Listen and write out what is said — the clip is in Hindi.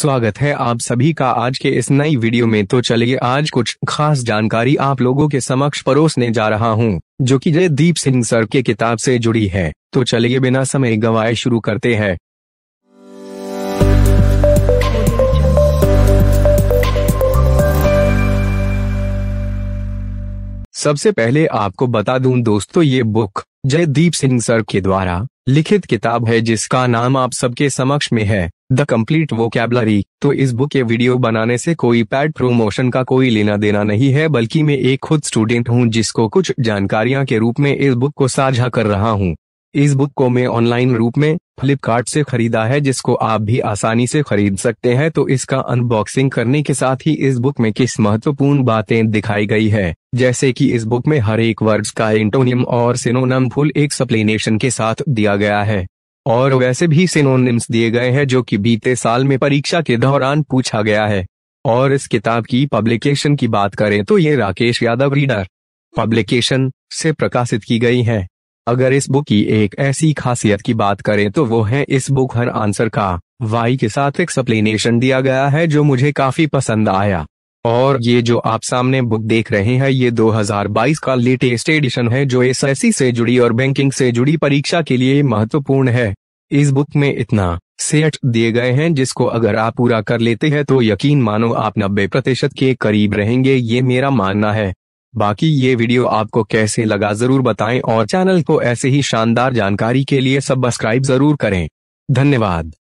स्वागत है आप सभी का आज के इस नई वीडियो में तो चलिए आज कुछ खास जानकारी आप लोगों के समक्ष परोसने जा रहा हूँ जो कि जयदीप सिंह सर के किताब से जुड़ी है तो चलिए बिना समय गवाए शुरू करते हैं सबसे पहले आपको बता दूं दोस्तों ये बुक जयदीप सिंह सर के द्वारा लिखित किताब है जिसका नाम आप सबके समक्ष में है द कम्प्लीट कैबलरी तो इस बुक के वीडियो बनाने से कोई पैड प्रोमोशन का कोई लेना देना नहीं है बल्कि मैं एक खुद स्टूडेंट हूँ जिसको कुछ जानकारियां के रूप में इस बुक को साझा कर रहा हूँ इस बुक को मैं ऑनलाइन रूप में फ्लिपकार्ट से खरीदा है जिसको आप भी आसानी से खरीद सकते हैं तो इसका अनबॉक्सिंग करने के साथ ही इस बुक में किस महत्वपूर्ण बातें दिखाई गई है जैसे कि इस बुक में हर एक वर्ड का एंटोनियम और सिनोनम फुल एक्सप्लेनेशन के साथ दिया गया है और वैसे भी सिनोनिम्स दिए गए हैं जो कि बीते साल में परीक्षा के दौरान पूछा गया है और इस किताब की पब्लिकेशन की बात करें तो ये राकेश यादव रीडर पब्लिकेशन से प्रकाशित की गई है अगर इस बुक की एक ऐसी खासियत की बात करें तो वो है इस बुक हर आंसर का वाई के साथ एक्सप्लेनेशन दिया गया है जो मुझे काफी पसंद आया और ये जो आप सामने बुक देख रहे हैं ये 2022 का लेटेस्ट एडिशन है जो एस से जुड़ी और बैंकिंग से जुड़ी परीक्षा के लिए महत्वपूर्ण है इस बुक में इतना सेट दिए गए हैं जिसको अगर आप पूरा कर लेते हैं तो यकीन मानो आप नब्बे प्रतिशत के करीब रहेंगे ये मेरा मानना है बाकी ये वीडियो आपको कैसे लगा जरूर बताएं और चैनल को ऐसे ही शानदार जानकारी के लिए सब्सक्राइब जरूर करें धन्यवाद